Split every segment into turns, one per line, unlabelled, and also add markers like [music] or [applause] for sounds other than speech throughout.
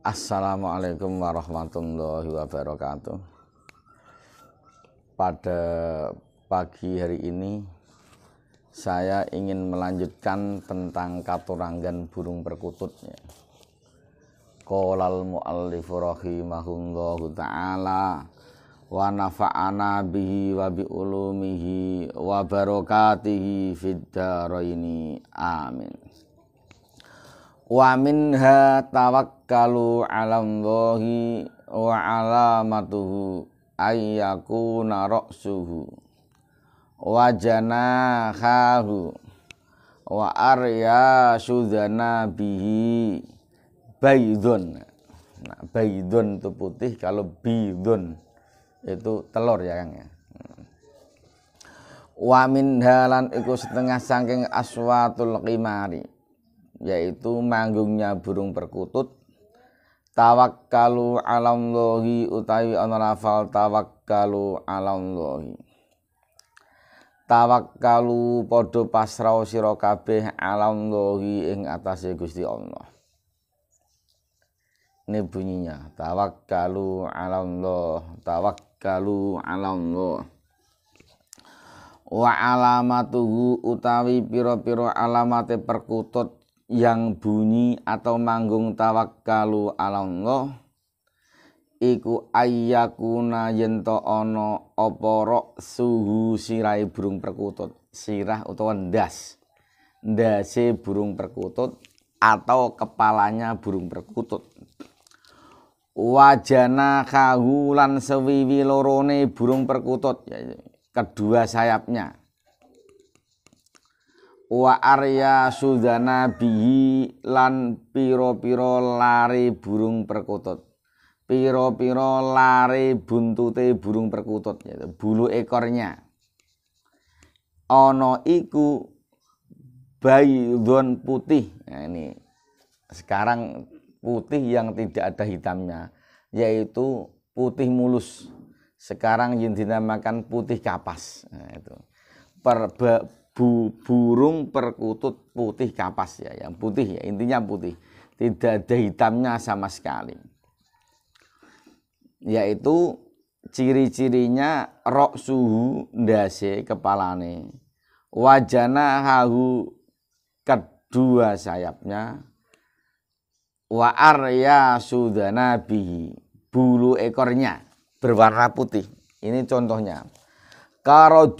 Assalamualaikum warahmatullahi wabarakatuh. Pada pagi hari ini saya ingin melanjutkan tentang katuranggan burung perkututnya. Qolal muallifu rahimahullahu taala wa nafa'ana bihi wa bi ulumihi wa barakatihi fid Amin wa minha tawakkalu 'alallahi wa 'alamatuhu ayyakuna ra'suhu wa janahahu wa arya sudana bihi baydun nah, baydun itu putih kalau bidun itu telur ya Kang ya wa min halan iku setengah saking aswatul qimari yaitu manggungnya burung perkutut tawakkalu alamlohi utawi ana lafal tawakkalu alamlohi tawakkalu padha pasrah sira kabeh alamlohi ing atase Gusti Allah ini bunyinya tawakkalu alamloh tawakkalu alamloh wa alamatuhu utawi piro piro alamate perkutut yang bunyi atau manggung tawakkalu ala Allah iku ayyakuna yen ono ana suhu sirai burung perkutut sirah utawa ndas ndase burung perkutut atau kepalanya burung perkutut wajana kahulan sewiwi lorone burung perkutut kedua sayapnya wa arya sudana bihi lan piro-piro lari burung perkutut piro-piro lari buntute burung perkutut yaitu bulu ekornya ono iku bayi don putih nah, ini sekarang putih yang tidak ada hitamnya yaitu putih mulus sekarang yang dinamakan putih kapas nah, itu per, bu, burung perkutut putih kapas ya, yang putih ya, intinya putih. Tidak ada hitamnya sama sekali. Yaitu ciri-cirinya rok suhu kepala kepalane. Wajana hahu kedua sayapnya. Wa arya sudana bihi. Bulu ekornya berwarna putih. Ini contohnya.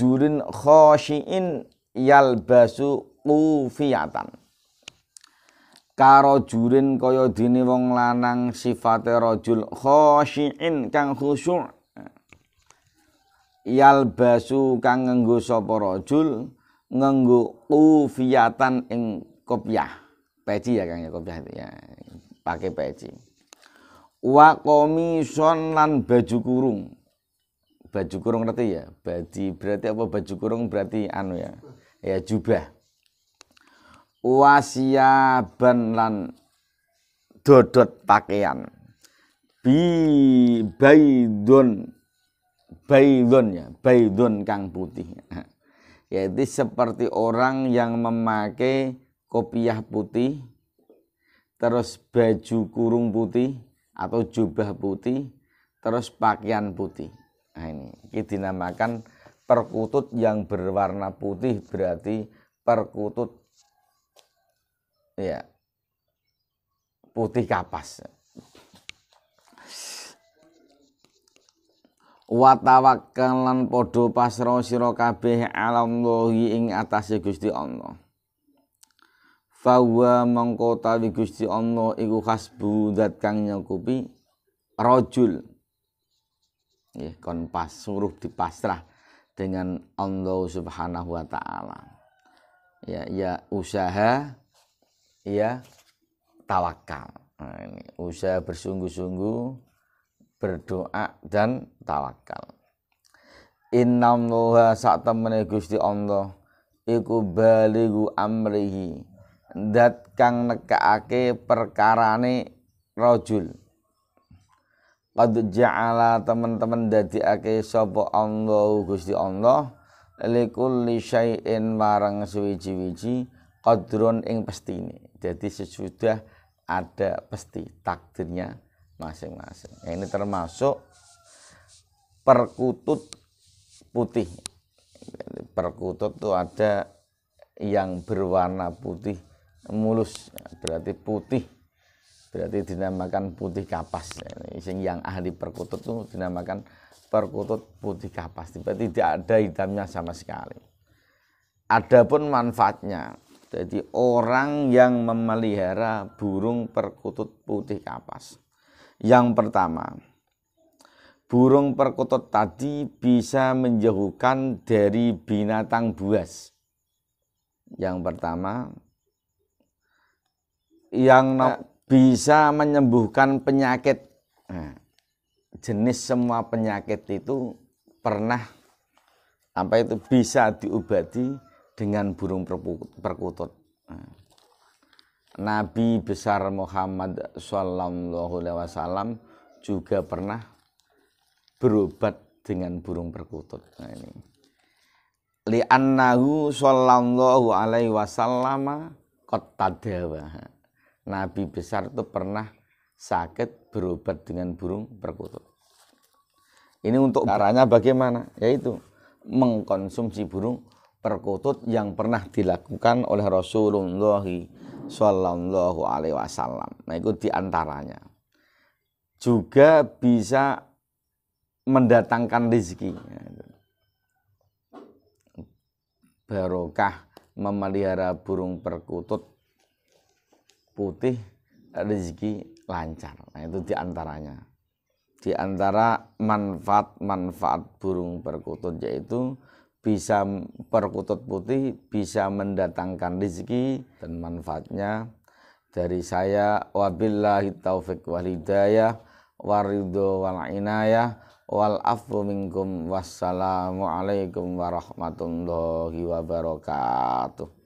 durin khosyin yalbasu kufiyatan karajulin kaya dini wong lanang sifate rajul khosyiin kang khusyuk yalbasu kang nganggo sapa rajul nganggo kufiyatan ing kopiah peci ya kang ya kopiah itu ya pakai peci wa lan baju kurung baju kurung ngerti ya baju berarti apa baju kurung berarti anu ya ya jubah wasia ban lan dodot pakaian bi baidun baidun ya baidun kang putih [laughs] yaitu seperti orang yang memakai kopiah putih terus baju kurung putih atau jubah putih terus pakaian putih Nah ini, ini dinamakan perkutut yang berwarna putih berarti perkutut ya putih kapas. Wa podo pasro pasrah sira kabeh alallahi ing atase Gusti Allah. Fawa mengkota Gusti Allah iku hasbu zat kang nyukupi rojul ya kon pas suruh dipasrah dengan Allah Subhanahu wa taala ya ya usaha ya tawakal nah, ini usaha bersungguh-sungguh berdoa dan tawakal innallaha sak temene Gusti Allah iku baligu amrihi dat kang nekake perkarane rajul Qad ja'ala teman-teman ake sapa Allah Gusti Allah likulli syai'in marang suwiji-wiji qadrun ing pestine. Jadi sesudah ada pasti takdirnya masing-masing. Nah, ini termasuk perkutut putih. Perkutut itu ada yang berwarna putih mulus berarti putih berarti dinamakan putih kapas sing yang ahli perkutut itu dinamakan perkutut putih kapas tiba tidak ada hitamnya sama sekali adapun manfaatnya jadi orang yang memelihara burung perkutut putih kapas yang pertama burung perkutut tadi bisa menjauhkan dari binatang buas yang pertama yang bisa menyembuhkan penyakit. Nah, jenis semua penyakit itu pernah apa itu bisa diobati dengan burung perkutut. Nah, Nabi besar Muhammad Sallallahu Alaihi Wasallam juga pernah berobat dengan burung perkutut. Nah, ini. Li'annahu sallallahu alaihi wasallama kotadewa. Nabi besar itu pernah sakit berobat dengan burung perkutut. Ini untuk caranya bagaimana? Yaitu mengkonsumsi burung perkutut yang pernah dilakukan oleh Rasulullah Shallallahu Alaihi Wasallam. Nah itu diantaranya. Juga bisa mendatangkan rezeki. Barokah memelihara burung perkutut putih rezeki lancar nah itu diantaranya diantara manfaat-manfaat burung perkutut yaitu bisa perkutut putih bisa mendatangkan rezeki dan manfaatnya dari saya wabillahi taufik wal hidayah waridho wal inayah wal afu minkum alaikum warahmatullahi wabarakatuh